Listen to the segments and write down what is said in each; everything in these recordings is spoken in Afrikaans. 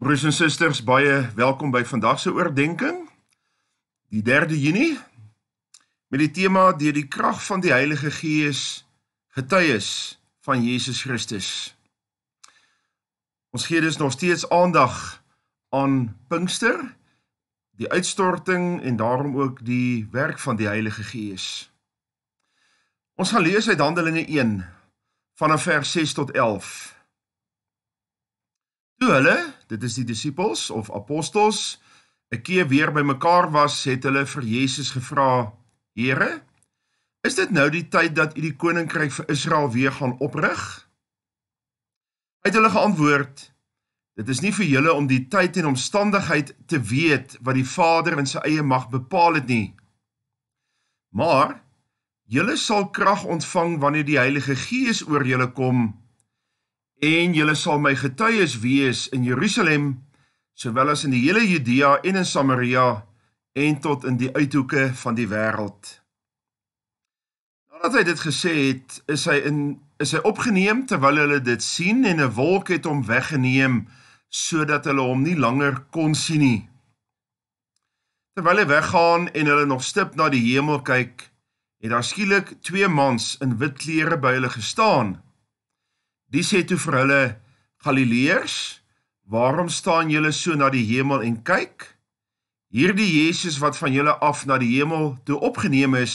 Broers en susters, baie welkom by vandag se oordeenking. Die 3de Junie met die tema deur die krag van die Heilige Gees getuies van Jesus Christus. Ons gee dus nog steeds aandag aan Pinkster, die uitstorting en daarom ook die werk van die Heilige Gees. Ons gaan lees uit Handelinge 1 vanaf vers 6 tot 11. Toe hulle dit is die disippels of apostels, 'n keer weer bymekaar was, het hulle vir Jesus gevra: "Here, is dit nou die tyd dat U die koninkryk vir Israel weer gaan oprig?" Hy het hulle geantwoord: "Dit is nie vir julle om die tyd en omstandigheid te weet wat die Vader in sy eie mag bepaal het nie. Maar julle sal krag ontvang wanneer die Heilige Gees oor julle kom." en julle sal my getuies wees in Jerusalem sowel as in die hele Judea en in Samaria en tot in die uithoeke van die wêreld. Nadat hy dit gesê het, is hy in is hy opgeneem terwyl hulle dit sien en 'n wolk het hom weggeneem sodat hulle hom nie langer kon sien nie. Terwyl hy weggaan en hulle nog stip na die hemel kyk, het daar skielik twee mans in wit klere by hulle gestaan. Die sê toe vir hulle Galileërs, waarom staan julle so na die hemel en kyk? Hierdie Jesus wat van julle af na die hemel toe opgeneem is,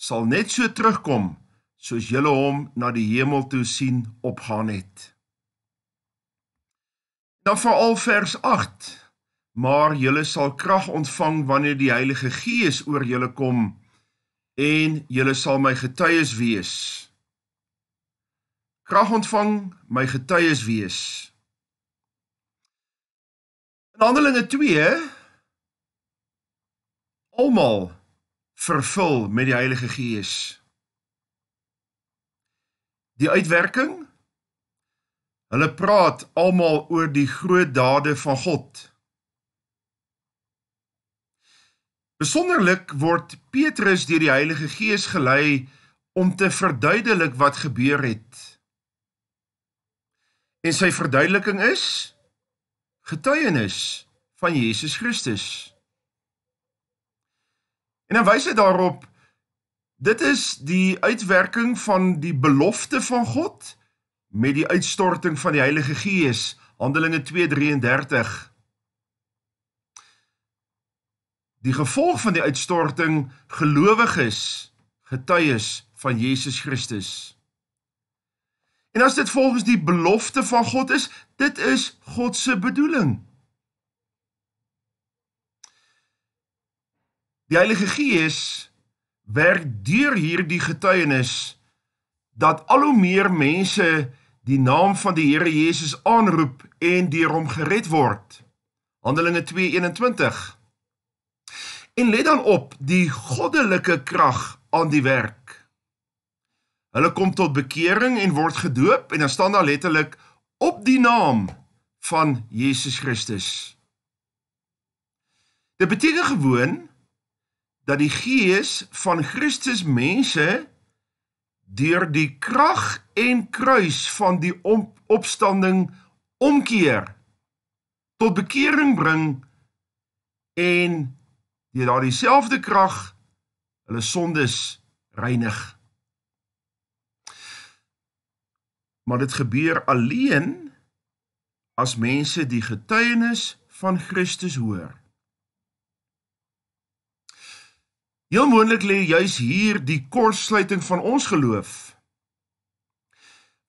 sal net so terugkom soos julle hom na die hemel toe sien opgaan het. Dan veral vers 8. Maar julle sal krag ontvang wanneer die Heilige Gees oor julle kom en julle sal my getuies wees krag ontvang, my getuies wees. In Handelinge 2 almal vervul met die Heilige Gees. Die uitwerking hulle praat almal oor die groot dade van God. Besonderlik word Petrus deur die Heilige Gees gelei om te verduidelik wat gebeur het. En sy verduideliking is getuienis van Jesus Christus. En dan wys hy daarop dit is die uitwerking van die belofte van God met die uitstorting van die Heilige Gees, Handelinge 2:33. Die gevolg van die uitstorting gelowiges getuies van Jesus Christus. En as dit volgens die belofte van God is, dit is God se bedoeling. Die Heilige Gees werk deur hierdie getuienis dat al hoe meer mense die naam van die Here Jesus aanroep en deur hom gered word. Handelinge 2:21. En let dan op die goddelike krag aan die werk. Hulle kom tot bekering en word gedoop en dan staan daar letterlik op die naam van Jesus Christus. Dit beteken gewoon dat die gees van Christus mense deur die krag en kruis van die op opstanding omkeer tot bekering bring en deur daardie selfde krag hulle sondes reinig. maar dit gebeur alleen as mense die getuienis van Christus hoor. Heel moontlik lê juis hier die kortsluiting van ons geloof.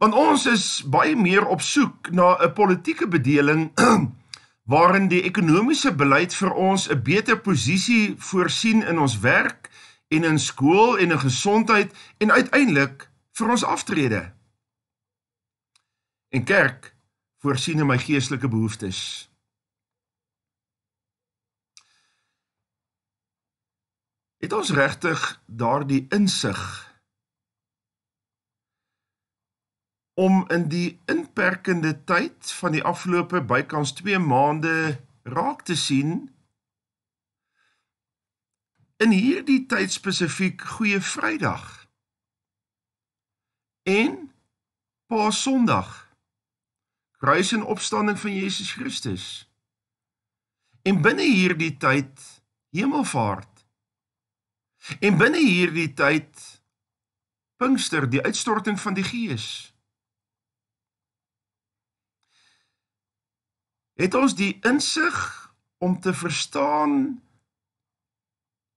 Want ons is baie meer op soek na 'n politieke bedeling waarin die ekonomiese beleid vir ons 'n beter posisie voorsien in ons werk en in skool en in gesondheid en uiteindelik vir ons aftrede en kerk voorsien in my geestelike behoeftes. Het ons regtig daardie insig om in die inperkende tyd van die afgelope bykans 2 maande raak te sien in hierdie tyd spesifiek Goeie Vrydag en Paas Sondag kruis en opstanding van Jesus Christus. En binne hierdie tyd hemelvaart. En binne hierdie tyd Pinkster, die uitstorting van die Gees. Het ons die insig om te verstaan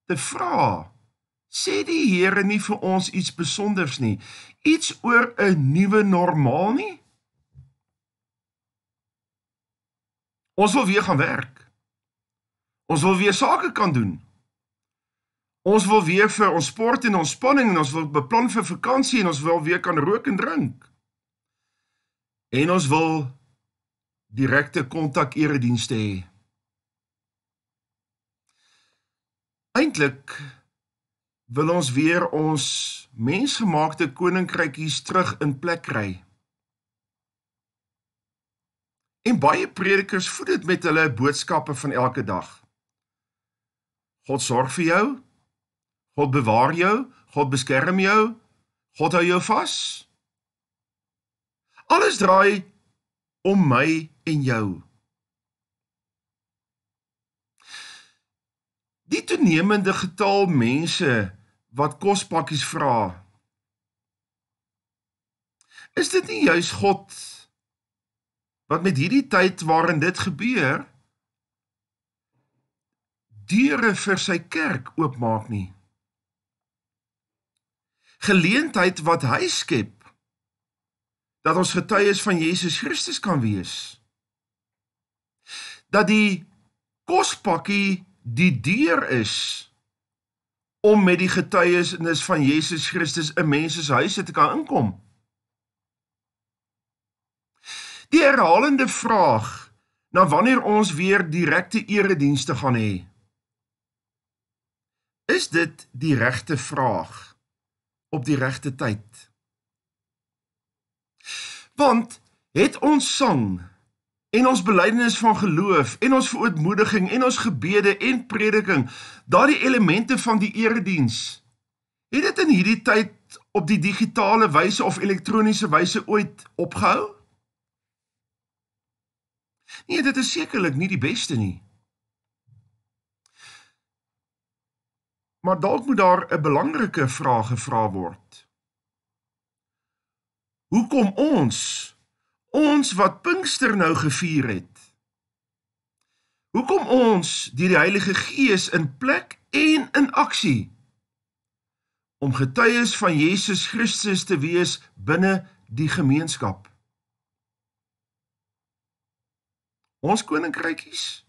te vra sê die Here nie vir ons iets spesonders nie iets oor 'n nuwe normaal nie Ons wil weer gaan werk. Ons wil weer sake kan doen. Ons wil weer vir ons sport en ontspanning en ons wil beplan vir vakansie en ons wil weer kan rook en drink. En ons wil direkte kontak eredienste hê. Eintlik wil ons weer ons mensgemaakte koninkrykies terug in plek kry. En baie predikers voed dit met hulle boodskappe van elke dag. God sorg vir jou. God bewaar jou, God beskerm jou, God hou jou vas. Alles draai om my en jou. Die toenemende getal mense wat kospakkies vra. Is dit nie juis God nie? wat met hierdie tyd waarin dit gebeur deure vir sy kerk oopmaak nie. Geleentheid wat hy skep dat ons getuies van Jesus Christus kan wees. Dat die kospakkie die deur is om met die getuies van Jesus Christus in mense se huise te kan inkom. Die herhalende vraag na wanneer ons weer direkte eredienste gaan hê. Is dit die regte vraag op die regte tyd? Want het ons sang en ons belydenis van geloof en ons verootmoediging en ons gebede en prediking, daardie elemente van die erediens, het dit in hierdie tyd op die digitale wyse of elektroniese wyse ooit opgehou? Nee, dit is sekerlik nie die beste nie. Maar dalk moet daar 'n belangrike vraag gevra word. Hoekom ons ons wat Pinkster nou gevier het? Hoekom ons deur die Heilige Gees in plek en in aksie om getuies van Jesus Christus te wees binne die gemeenskap? Ons koninkrykies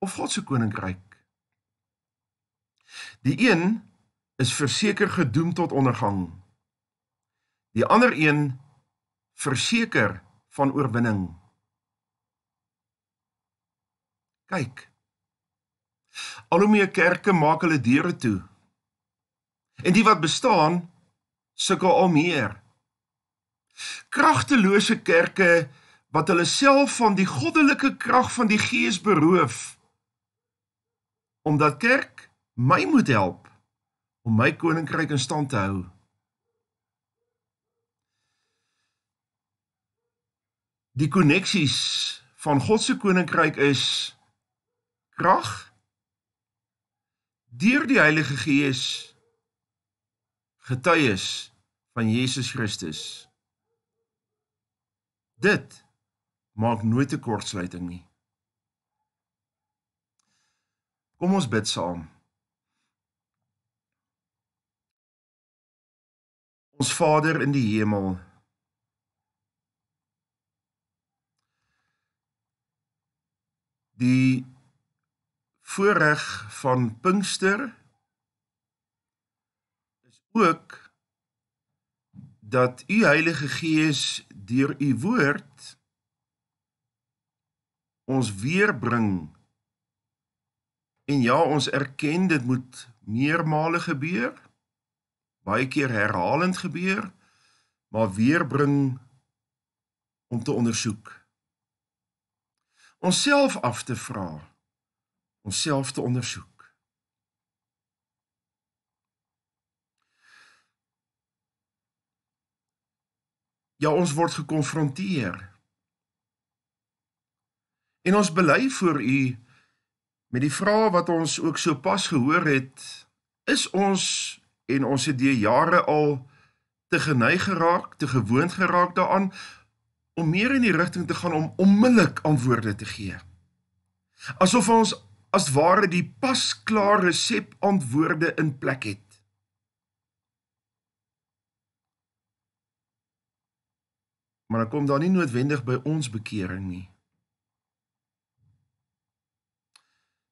of God se koninkryk? Die een is verseker gedoem tot ondergang. Die ander een verseker van oorwinning. Kyk. Al hoe meer kerke maak hulle deure toe. En die wat bestaan sukkel al meer. Kragtelose kerke wat hulle self van die goddelike krag van die Gees beroof omdat kerk my moet help om my koninkryk in stand te hou. Die koneksies van God se koninkryk is krag deur die Heilige Gees getuies van Jesus Christus. Dit maak nooit 'n kortsluiting nie. Kom ons bid saam. Ons Vader in die hemel. Die voorreg van Pinkster is ook dat u Heilige Gees deur u woord ons weer bring. En ja, ons erken dit moet meermale gebeur. Baie keer herhalend gebeur, maar weer bring om te ondersoek. Onsself af te vra, onsself te ondersoek. Ja, ons word gekonfronteer En ons bely voor u met die vrae wat ons ook sopas gehoor het, is ons en ons het deur jare al te geneig geraak, te gewoond geraak daaraan om meer in die rigting te gaan om onmiddellik antwoorde te gee. Asof ons as ware die pasklare resep antwoorde in plek het. Maar dan kom daar nie noodwendig by ons bekering nie.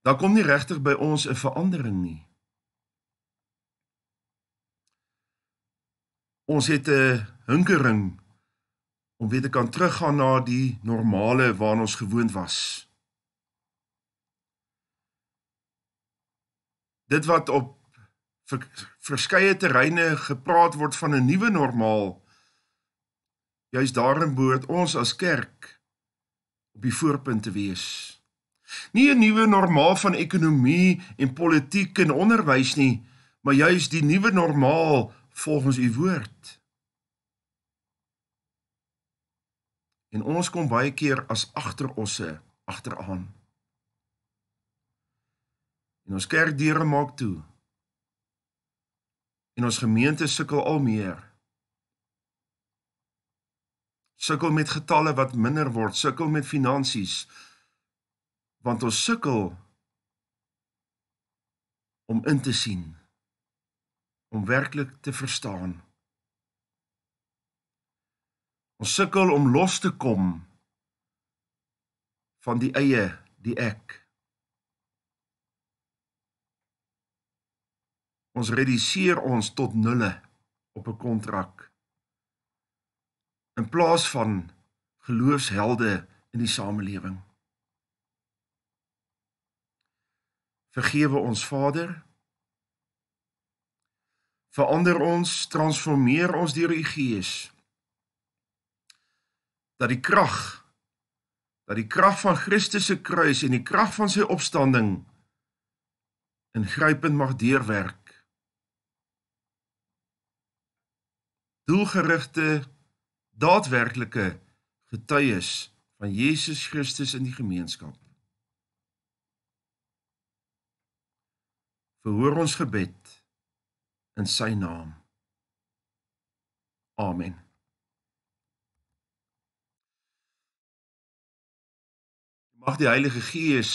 Daar kom nie regtig by ons 'n verandering nie. Ons het 'n hinkering om weer te kan teruggaan na die normale waarna ons gewoond was. Dit wat op verskeie terreine gepraat word van 'n nuwe normaal, juis daarin behoort ons as kerk op die voorpunt te wees. Nie 'n nuwe normaal van ekonomie en politiek en onderwys nie, maar juis die nuwe normaal volgens u woord. En ons kom baie keer as agterosse agteraan. En ons kerkdeure maak toe. En ons gemeente sukkel al meer. Sukkel met getalle wat minder word, sukkel met finansies, want ons sukkel om in te sien om werklik te verstaan ons sukkel om los te kom van die eie die ek ons reduseer ons tot nulle op 'n kontrak in plaas van geloofshelde in die samelewing Vergewe ons Vader. Verander ons, transformeer ons deur u Gees. Dat die krag dat die krag van Christus se kruis en die krag van sy opstanding ingrypend mag deurwerk. Doelgerigte daadwerklike getuies van Jesus Christus in die gemeenskap. verhoor ons gebed in sy naam. Amen. Mag die Heilige Gees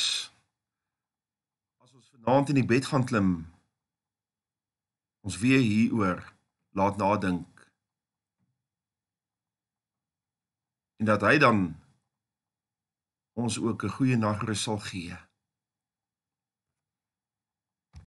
as ons vanaand in die bed gaan klim ons weer hieroor laat nadink. En dat hy dan ons ook 'n goeie nagrus sal gee.